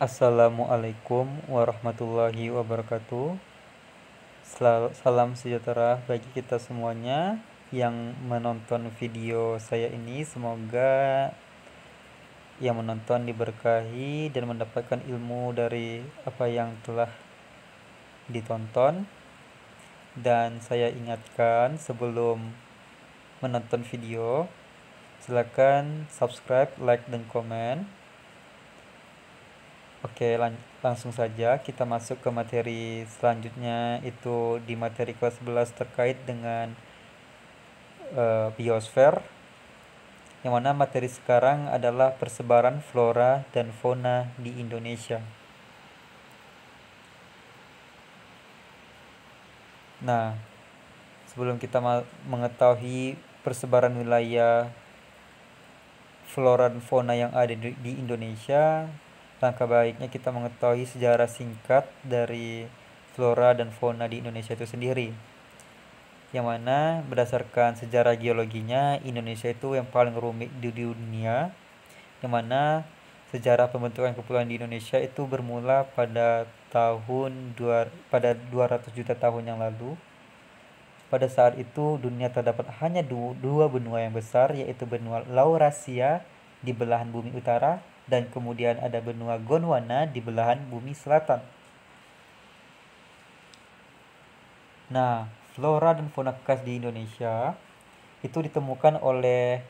Assalamualaikum warahmatullahi wabarakatuh. Salam sejahtera bagi kita semuanya yang menonton video saya ini. Semoga yang menonton diberkahi dan mendapatkan ilmu dari apa yang telah ditonton. Dan saya ingatkan sebelum menonton video, silakan subscribe, like, dan komen Oke, lang langsung saja kita masuk ke materi selanjutnya itu di materi kelas 11 terkait dengan e, eh, biosfer. Yang mana materi sekarang adalah persebaran flora dan fauna di Indonesia. Nah, sebelum kita mengetahui persebaran wilayah flora dan fauna yang ada di Indonesia, Langkah baiknya kita mengetahui sejarah singkat dari flora dan fauna di Indonesia itu sendiri. Yang mana berdasarkan sejarah geologinya, Indonesia itu yang paling rumit di dunia. Yang mana sejarah pembentukan kepulauan di Indonesia itu bermula pada tahun dua, pada 200 juta tahun yang lalu. Pada saat itu dunia terdapat hanya dua benua yang besar yaitu benua Laurasia di belahan bumi utara dan kemudian ada benua Gondwana di belahan bumi selatan. Nah, flora dan fauna khas di Indonesia itu ditemukan oleh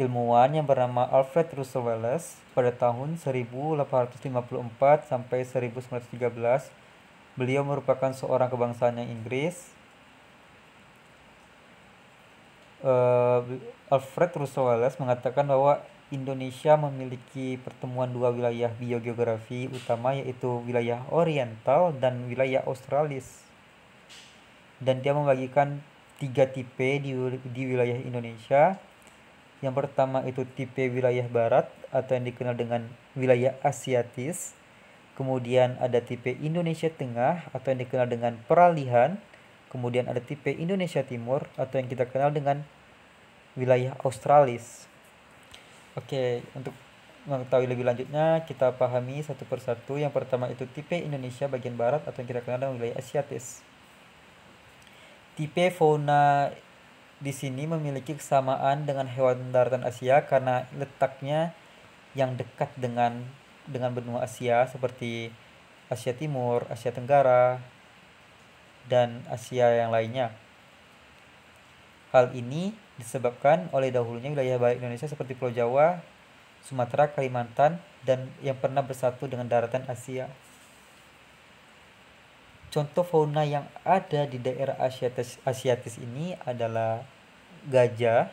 ilmuwan yang bernama Alfred Russel Wallace pada tahun 1854 sampai 1913. Beliau merupakan seorang kebangsaan yang Inggris. Uh, Alfred Russel Wallace mengatakan bahwa Indonesia memiliki pertemuan dua wilayah biogeografi utama yaitu wilayah oriental dan wilayah australis. Dan dia membagikan tiga tipe di, di wilayah Indonesia. Yang pertama itu tipe wilayah barat atau yang dikenal dengan wilayah asiatis. Kemudian ada tipe Indonesia Tengah atau yang dikenal dengan peralihan. Kemudian ada tipe Indonesia Timur atau yang kita kenal dengan wilayah australis. Oke, untuk mengetahui lebih lanjutnya, kita pahami satu persatu. Yang pertama itu tipe Indonesia bagian barat atau yang kita kenal dengan wilayah Asiatis. Tipe fauna di sini memiliki kesamaan dengan hewan daratan Asia karena letaknya yang dekat dengan dengan benua Asia seperti Asia Timur, Asia Tenggara, dan Asia yang lainnya. Hal ini disebabkan oleh dahulunya wilayah baik Indonesia seperti Pulau Jawa, Sumatera, Kalimantan, dan yang pernah bersatu dengan daratan Asia. Contoh fauna yang ada di daerah Asiatis, Asiatis ini adalah gajah,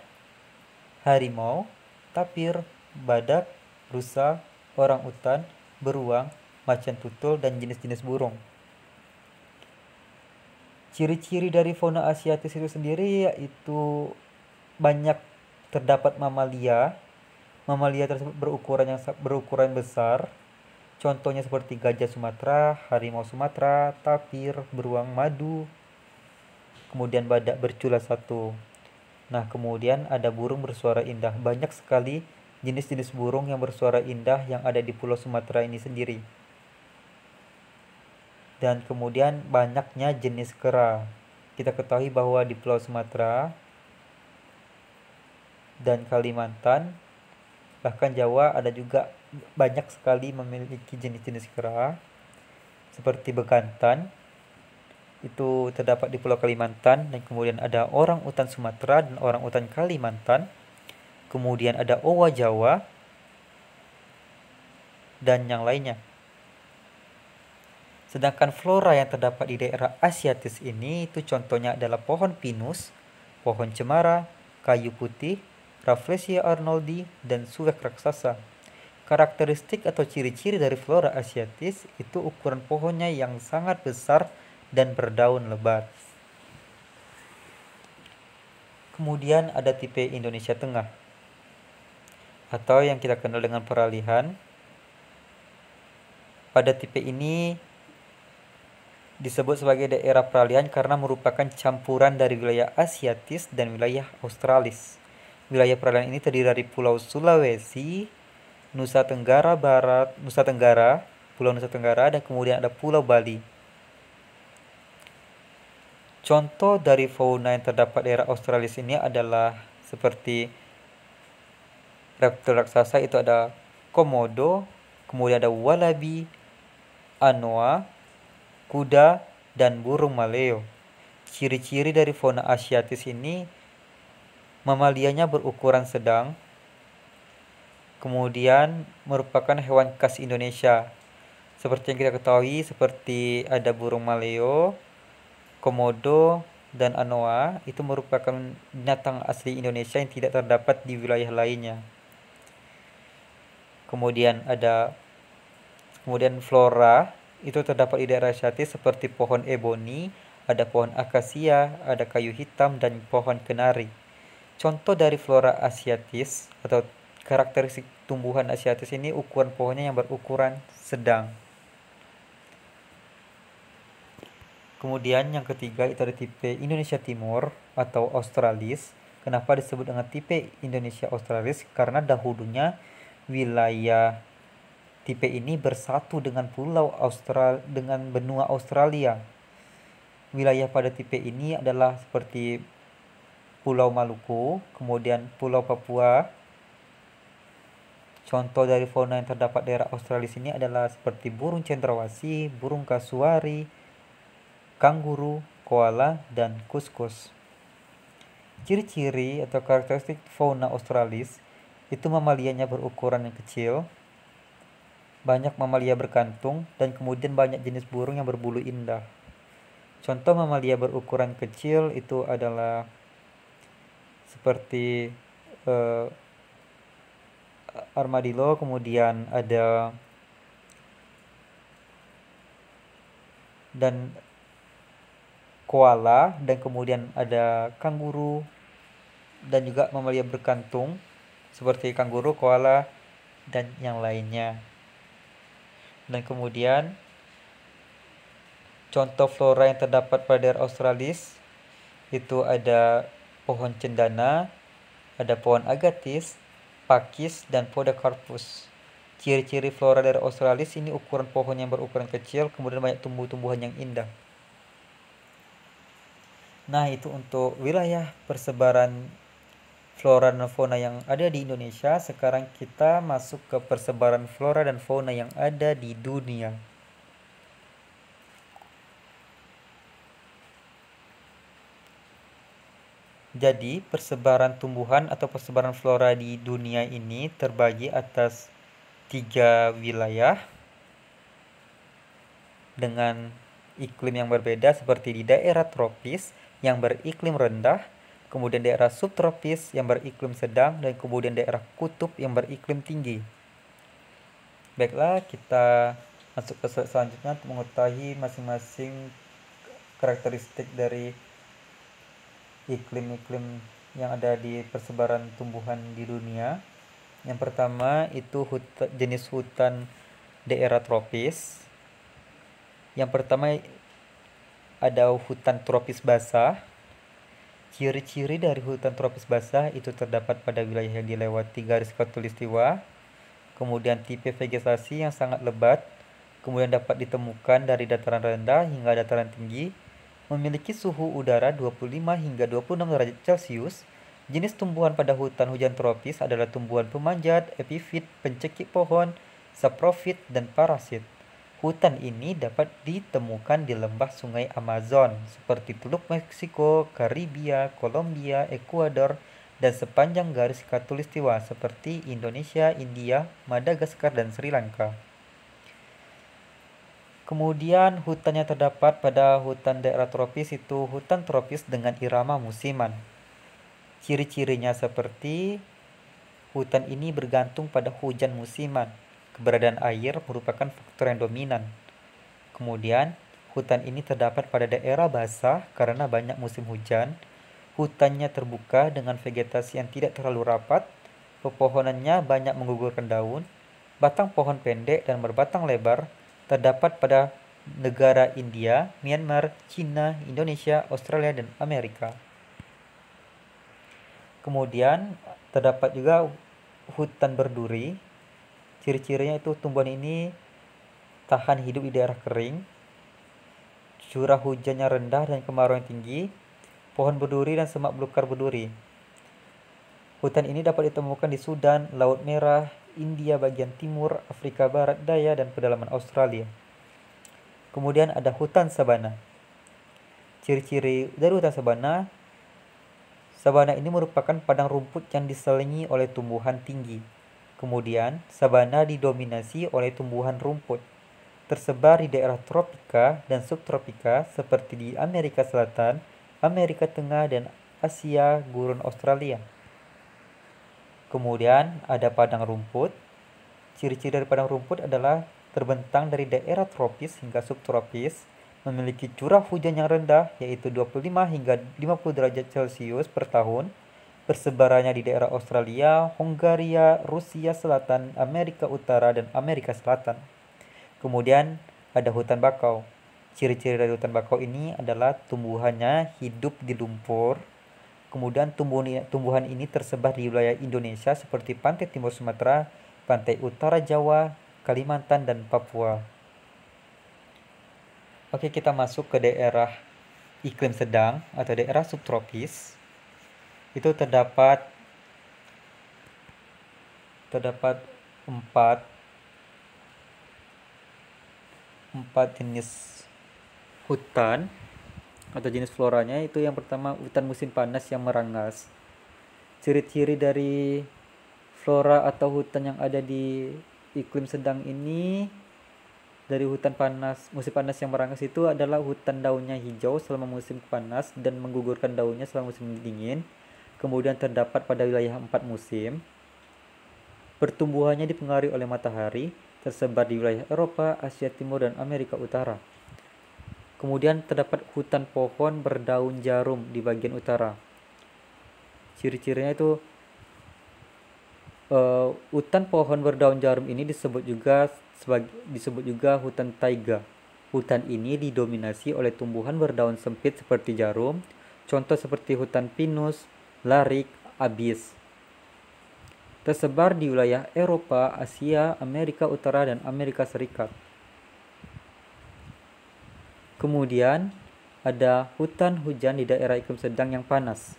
harimau, tapir, badak, rusa, orang utan, beruang, macan tutul, dan jenis-jenis burung. Ciri-ciri dari fauna Asiatis itu sendiri yaitu banyak terdapat mamalia. Mamalia tersebut berukuran yang berukuran besar. Contohnya seperti gajah Sumatera, harimau Sumatera, tapir, beruang madu, kemudian badak bercula satu. Nah, kemudian ada burung bersuara indah. Banyak sekali jenis-jenis burung yang bersuara indah yang ada di Pulau Sumatera ini sendiri. Dan kemudian banyaknya jenis kera. Kita ketahui bahwa di Pulau Sumatera dan Kalimantan bahkan Jawa ada juga banyak sekali memiliki jenis-jenis kera seperti bekantan itu terdapat di Pulau Kalimantan dan kemudian ada orang utan Sumatera dan orang utan Kalimantan kemudian ada owa Jawa dan yang lainnya Sedangkan flora yang terdapat di daerah asiatis ini itu contohnya adalah pohon pinus, pohon cemara, kayu putih, Rafflesia arnoldi, dan suwek raksasa. Karakteristik atau ciri-ciri dari flora asiatis itu ukuran pohonnya yang sangat besar dan berdaun lebat. Kemudian ada tipe Indonesia Tengah atau yang kita kenal dengan peralihan. Pada tipe ini disebut sebagai daerah peralihan karena merupakan campuran dari wilayah Asiatis dan wilayah Australis. Wilayah peradilan ini terdiri dari Pulau Sulawesi, Nusa Tenggara Barat, Nusa Tenggara, Pulau Nusa Tenggara, dan kemudian ada Pulau Bali. Contoh dari fauna yang terdapat di daerah Australia ini adalah seperti reptil raksasa itu ada komodo, kemudian ada walabi, anoa, kuda, dan burung maleo. Ciri-ciri dari fauna asiatis ini Mamalianya berukuran sedang, kemudian merupakan hewan khas Indonesia. Seperti yang kita ketahui, seperti ada burung maleo, komodo, dan anoa itu merupakan binatang asli Indonesia yang tidak terdapat di wilayah lainnya. Kemudian ada kemudian flora itu terdapat di daerah Syati seperti pohon eboni, ada pohon akasia, ada kayu hitam dan pohon kenari. Contoh dari flora asiatis atau karakteristik tumbuhan asiatis ini ukuran pohonnya yang berukuran sedang. Kemudian yang ketiga itu ada tipe Indonesia Timur atau Australis. Kenapa disebut dengan tipe Indonesia Australis? Karena dahulunya wilayah tipe ini bersatu dengan pulau Austral dengan benua Australia. Wilayah pada tipe ini adalah seperti Pulau Maluku, kemudian Pulau Papua. Contoh dari fauna yang terdapat di daerah Australia sini adalah seperti burung cendrawasih, burung kasuari, kanguru, koala, dan kuskus. Ciri-ciri atau karakteristik fauna Australis itu mamalianya berukuran yang kecil, banyak mamalia berkantung, dan kemudian banyak jenis burung yang berbulu indah. Contoh mamalia berukuran kecil itu adalah seperti uh, armadillo, kemudian ada dan koala dan kemudian ada kanguru dan juga mamalia berkantung seperti kanguru, koala dan yang lainnya. Dan kemudian contoh flora yang terdapat pada daerah Australis itu ada pohon cendana, ada pohon agatis, pakis, dan podocarpus. Ciri-ciri flora dari Australis ini ukuran pohon yang berukuran kecil, kemudian banyak tumbuh-tumbuhan yang indah. Nah, itu untuk wilayah persebaran flora dan fauna yang ada di Indonesia. Sekarang kita masuk ke persebaran flora dan fauna yang ada di dunia. Jadi, persebaran tumbuhan atau persebaran flora di dunia ini terbagi atas tiga wilayah dengan iklim yang berbeda seperti di daerah tropis yang beriklim rendah, kemudian daerah subtropis yang beriklim sedang, dan kemudian daerah kutub yang beriklim tinggi. Baiklah, kita masuk ke selanjutnya untuk mengetahui masing-masing karakteristik dari iklim-iklim yang ada di persebaran tumbuhan di dunia. Yang pertama itu hutan, jenis hutan daerah tropis. Yang pertama ada hutan tropis basah. Ciri-ciri dari hutan tropis basah itu terdapat pada wilayah yang dilewati garis khatulistiwa, kemudian tipe vegetasi yang sangat lebat, kemudian dapat ditemukan dari dataran rendah hingga dataran tinggi, memiliki suhu udara 25 hingga 26 derajat Celcius. Jenis tumbuhan pada hutan hujan tropis adalah tumbuhan pemanjat, epifit, pencekik pohon, saprofit, dan parasit. Hutan ini dapat ditemukan di lembah sungai Amazon seperti Teluk Meksiko, Karibia, Kolombia, Ekuador, dan sepanjang garis katulistiwa seperti Indonesia, India, Madagaskar, dan Sri Lanka. Kemudian hutan yang terdapat pada hutan daerah tropis itu hutan tropis dengan irama musiman. Ciri-cirinya seperti hutan ini bergantung pada hujan musiman. Keberadaan air merupakan faktor yang dominan. Kemudian, hutan ini terdapat pada daerah basah karena banyak musim hujan. Hutannya terbuka dengan vegetasi yang tidak terlalu rapat. Pepohonannya banyak menggugurkan daun, batang pohon pendek dan berbatang lebar terdapat pada negara India, Myanmar, China, Indonesia, Australia, dan Amerika. Kemudian terdapat juga hutan berduri. Ciri-cirinya itu tumbuhan ini tahan hidup di daerah kering, curah hujannya rendah dan kemarau yang tinggi, pohon berduri dan semak belukar berduri. Hutan ini dapat ditemukan di Sudan, Laut Merah, India bagian timur, Afrika Barat Daya, dan pedalaman Australia. Kemudian ada hutan sabana. Ciri-ciri dari hutan sabana, sabana ini merupakan padang rumput yang diselingi oleh tumbuhan tinggi. Kemudian, sabana didominasi oleh tumbuhan rumput, tersebar di daerah tropika dan subtropika seperti di Amerika Selatan, Amerika Tengah, dan Asia gurun Australia. Kemudian ada padang rumput. Ciri-ciri dari padang rumput adalah terbentang dari daerah tropis hingga subtropis, memiliki curah hujan yang rendah yaitu 25 hingga 50 derajat Celcius per tahun, persebarannya di daerah Australia, Hungaria, Rusia Selatan, Amerika Utara, dan Amerika Selatan. Kemudian ada hutan bakau. Ciri-ciri dari hutan bakau ini adalah tumbuhannya hidup di lumpur, Kemudian tumbuhan, tumbuhan ini tersebar di wilayah Indonesia seperti pantai timur Sumatera, pantai utara Jawa, Kalimantan, dan Papua. Oke, kita masuk ke daerah iklim sedang atau daerah subtropis. Itu terdapat terdapat empat empat jenis hutan atau jenis floranya itu yang pertama hutan musim panas yang merangas. Ciri-ciri dari flora atau hutan yang ada di iklim sedang ini dari hutan panas musim panas yang merangas itu adalah hutan daunnya hijau selama musim panas dan menggugurkan daunnya selama musim dingin. Kemudian terdapat pada wilayah empat musim. Pertumbuhannya dipengaruhi oleh matahari, tersebar di wilayah Eropa, Asia Timur, dan Amerika Utara. Kemudian terdapat hutan pohon berdaun jarum di bagian utara. Ciri-cirinya itu uh, hutan pohon berdaun jarum ini disebut juga sebagai disebut juga hutan taiga. Hutan ini didominasi oleh tumbuhan berdaun sempit seperti jarum, contoh seperti hutan pinus, larik, abis. Tersebar di wilayah Eropa, Asia, Amerika Utara, dan Amerika Serikat. Kemudian ada hutan hujan di daerah iklim sedang yang panas.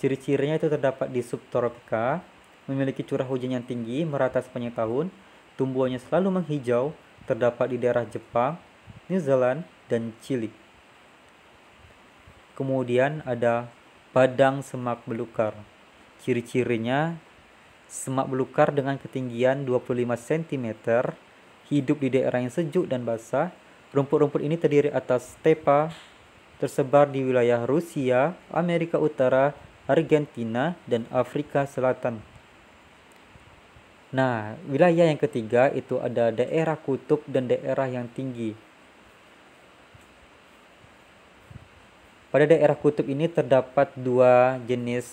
Ciri-cirinya itu terdapat di subtropika, memiliki curah hujan yang tinggi merata sepanjang tahun, tumbuhannya selalu menghijau, terdapat di daerah Jepang, New Zealand, dan Chile. Kemudian ada padang semak belukar. Ciri-cirinya semak belukar dengan ketinggian 25 cm, hidup di daerah yang sejuk dan basah, Rumput-rumput ini terdiri atas stepa tersebar di wilayah Rusia, Amerika Utara, Argentina, dan Afrika Selatan. Nah, wilayah yang ketiga itu ada daerah kutub dan daerah yang tinggi. Pada daerah kutub ini terdapat dua jenis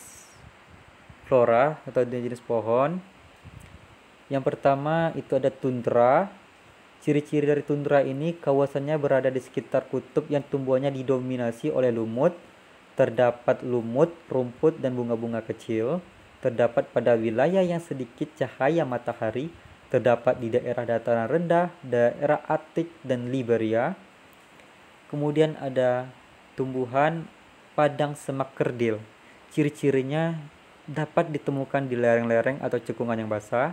flora atau dua jenis pohon. Yang pertama itu ada tundra Ciri-ciri dari tundra ini kawasannya berada di sekitar kutub yang tumbuhannya didominasi oleh lumut. Terdapat lumut, rumput, dan bunga-bunga kecil. Terdapat pada wilayah yang sedikit cahaya matahari. Terdapat di daerah dataran rendah, daerah atik dan Liberia. Kemudian ada tumbuhan padang semak kerdil. Ciri-cirinya dapat ditemukan di lereng-lereng atau cekungan yang basah.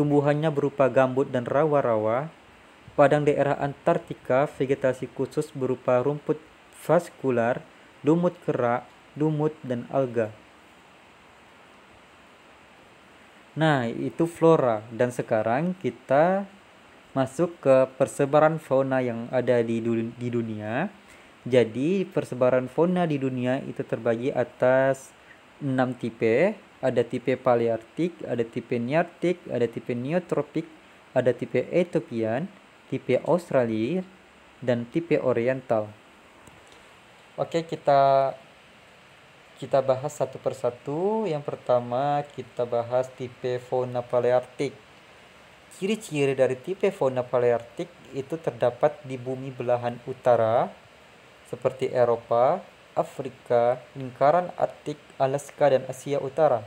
Tumbuhannya berupa gambut dan rawa-rawa, Padang daerah Antartika, vegetasi khusus berupa rumput vaskular, lumut kerak, lumut, dan alga. Nah, itu flora. Dan sekarang kita masuk ke persebaran fauna yang ada di, di dunia. Jadi, persebaran fauna di dunia itu terbagi atas 6 tipe. Ada tipe paleartik, ada tipe neartik, ada tipe neotropik, ada tipe etopian, tipe Australia dan tipe Oriental. Oke, kita kita bahas satu persatu. Yang pertama, kita bahas tipe fauna paleartik. Ciri-ciri dari tipe fauna paleartik itu terdapat di bumi belahan utara seperti Eropa, Afrika, lingkaran Artik, Alaska, dan Asia Utara.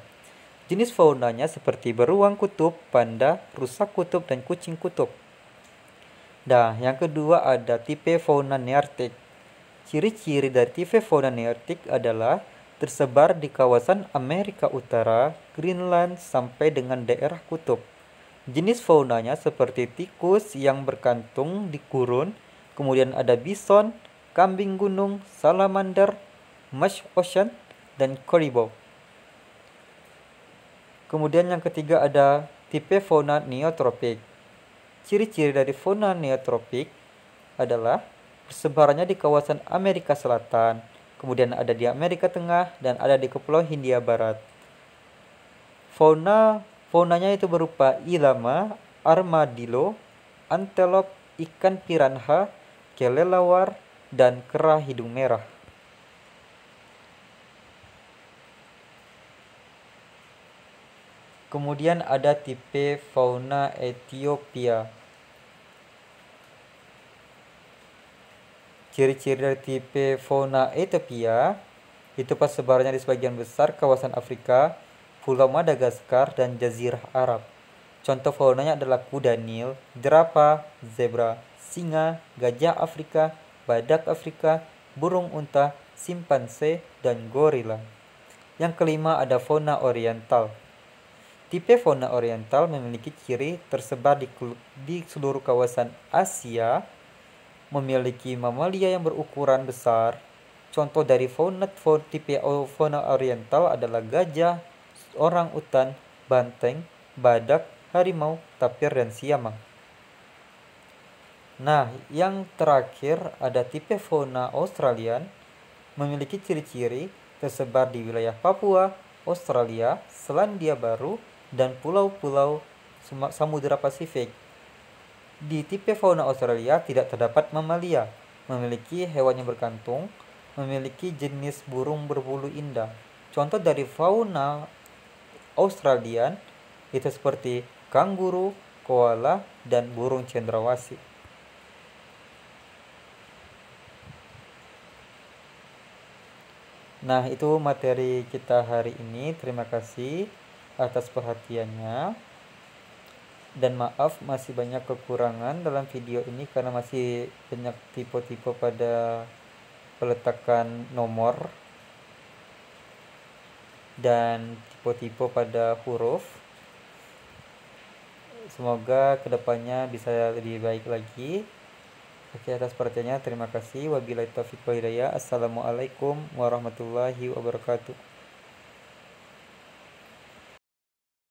Jenis faunanya seperti beruang kutub, panda, rusa kutub, dan kucing kutub. Nah, yang kedua ada tipe fauna neartik. Ciri-ciri dari tipe fauna neartik adalah tersebar di kawasan Amerika Utara, Greenland, sampai dengan daerah kutub. Jenis faunanya seperti tikus yang berkantung di kurun, kemudian ada bison, kambing gunung, salamander, mush ocean, dan koribo. Kemudian yang ketiga ada tipe fauna neotropik. Ciri-ciri dari fauna neotropik adalah persebarannya di kawasan Amerika Selatan, kemudian ada di Amerika Tengah dan ada di Kepulauan Hindia Barat. Fauna faunanya itu berupa ilama, armadillo, antelop, ikan piranha, kelelawar, dan kera hidung merah. Kemudian ada tipe fauna Ethiopia. Ciri-ciri dari tipe fauna Ethiopia itu persebarannya di sebagian besar kawasan Afrika, Pulau Madagaskar, dan Jazirah Arab. Contoh faunanya adalah kuda Nil, jerapah, zebra, singa, gajah Afrika, badak Afrika, burung unta, simpanse, dan gorila. Yang kelima ada fauna oriental. Tipe fauna oriental memiliki ciri tersebar di, di seluruh kawasan Asia, memiliki mamalia yang berukuran besar. Contoh dari fauna, fauna tipe fauna oriental adalah gajah, orang utan, banteng, badak, harimau, tapir, dan siamang. Nah, yang terakhir ada tipe fauna Australian memiliki ciri-ciri tersebar di wilayah Papua, Australia, Selandia Baru, dan pulau-pulau Samudra Pasifik. Di tipe fauna Australia tidak terdapat mamalia, memiliki hewan yang berkantung, memiliki jenis burung berbulu indah. Contoh dari fauna Australian itu seperti kanguru, koala, dan burung cendrawasih. Nah, itu materi kita hari ini. Terima kasih atas perhatiannya dan maaf masih banyak kekurangan dalam video ini karena masih banyak tipe-tipe pada peletakan nomor dan tipe-tipe pada huruf semoga kedepannya bisa lebih baik lagi Oke atas perhatiannya terima kasih wabillahi taufiq wa hidayah assalamualaikum warahmatullahi wabarakatuh